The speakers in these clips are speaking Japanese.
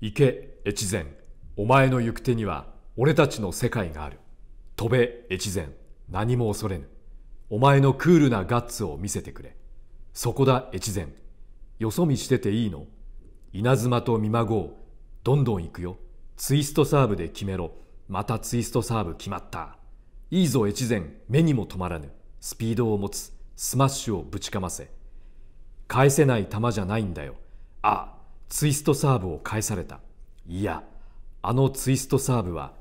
行け越前お前の行く手には俺たちの世界がある飛べ越前何も恐れぬお前のクールなガッツを見せてくれそこだ越前よそ見してていいの稲妻と見まごうどんどん行くよツイストサーブで決めろまたツイストサーブ決まったいいぞ越前目にも止まらぬスピードを持つスマッシュをぶちかませ返せない球じゃないんだよあツイストサーブを返されたいやあのツイストサーブは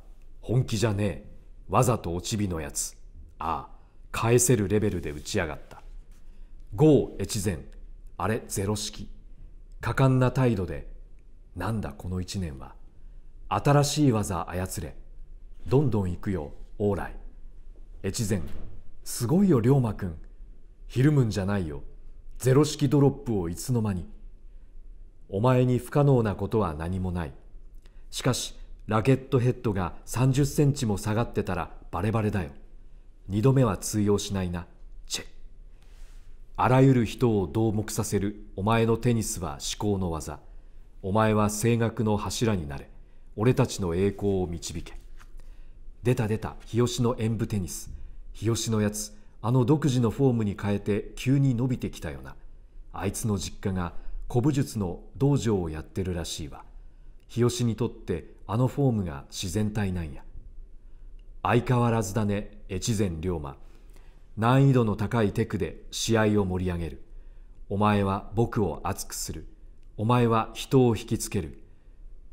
本気じゃねえわざと落ち火のやつああ返せるレベルで打ち上がった豪越前あれゼロ式果敢な態度でなんだこの一年は新しい技操れどんどん行くよ往来越前すごいよ龍馬くんひるむんじゃないよゼロ式ドロップをいつの間にお前に不可能なことは何もない。しかし、ラケットヘッドが30センチも下がってたらバレバレだよ。二度目は通用しないな。チェ。あらゆる人を同目させるお前のテニスは至高の技。お前は声楽の柱になれ。俺たちの栄光を導け。出た出た、日吉の演舞テニス。日吉のやつ、あの独自のフォームに変えて急に伸びてきたよな。あいつの実家が古武術の道場をやってるらしいわ日吉にとってあのフォームが自然体なんや相変わらずだね越前龍馬難易度の高いテクで試合を盛り上げるお前は僕を熱くするお前は人を引きつける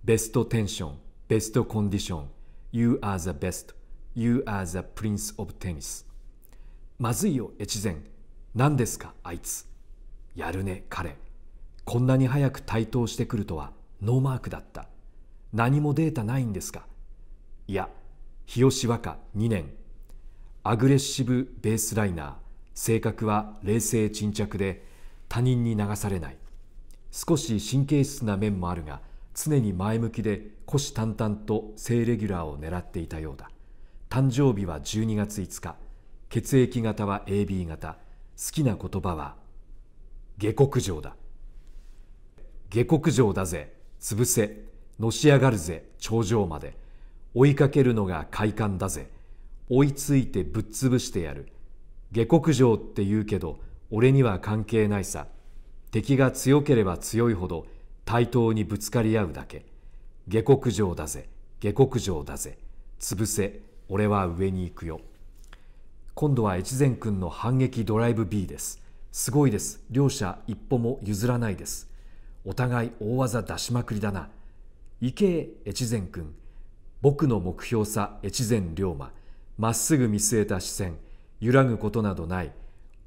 ベストテンションベストコンディション You are the best You are the prince of tennis まずいよ越前何ですかあいつやるね彼こんなに早く台頭してくるとはノーマークだった何もデータないんですかいや日吉和歌2年アグレッシブベースライナー性格は冷静沈着で他人に流されない少し神経質な面もあるが常に前向きで虎視眈々と正レギュラーを狙っていたようだ誕生日は12月5日血液型は AB 型好きな言葉は下克上だ下克上だぜ、潰せ、のし上がるぜ、頂上まで。追いかけるのが快感だぜ。追いついてぶっ潰してやる。下克上って言うけど、俺には関係ないさ。敵が強ければ強いほど、対等にぶつかり合うだけ。下克上だぜ、下克上だぜ。潰せ、俺は上に行くよ。今度は越前君の反撃ドライブ B です。すごいです。両者一歩も譲らないです。お互い大技出しまくりだな池江越前君僕の目標さ越前龍馬まっすぐ見据えた視線揺らぐことなどない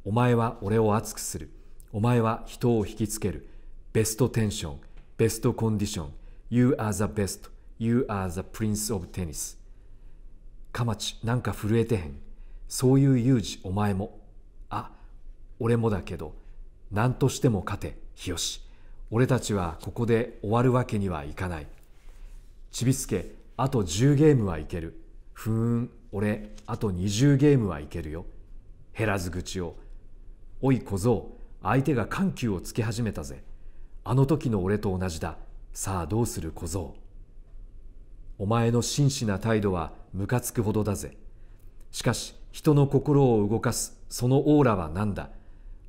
お前は俺を熱くするお前は人を引きつけるベストテンションベストコンディション You are the best You are the prince of tennis かまちなんか震えてへんそういう有事お前もあ俺もだけど何としても勝て日吉俺たちはここで終わるわけにはいかないちびすけあと10ゲームはいけるふーん俺あと20ゲームはいけるよ減らず口をおい小僧相手が緩急をつけ始めたぜあの時の俺と同じださあどうする小僧お前の真摯な態度はムカつくほどだぜしかし人の心を動かすそのオーラは何だ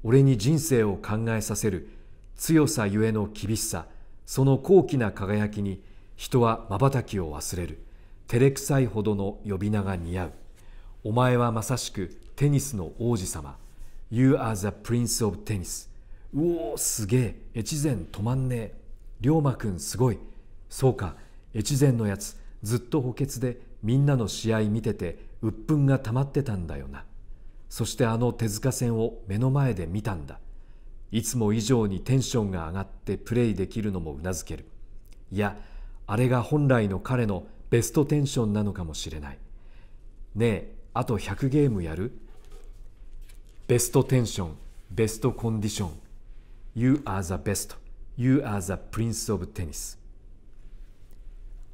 俺に人生を考えさせる強さゆえの厳しさその高貴な輝きに人はまばたきを忘れる照れくさいほどの呼び名が似合うお前はまさしくテニスの王子様 You are the prince of tennis うおすげえ越前止まんねえ龍馬くんすごいそうか越前のやつずっと補欠でみんなの試合見てて鬱憤がたまってたんだよなそしてあの手塚戦を目の前で見たんだいつも以上にテンションが上がってプレイできるのもうなずけるいやあれが本来の彼のベストテンションなのかもしれないねえあと100ゲームやるベストテンションベストコンディション You are the best You are the prince of tennis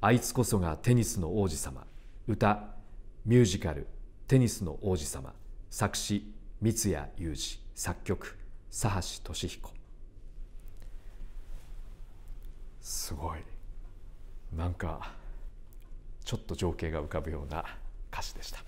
あいつこそがテニスの王子様歌ミュージカルテニスの王子様作詞三谷裕二作曲佐橋俊彦すごいなんかちょっと情景が浮かぶような歌詞でした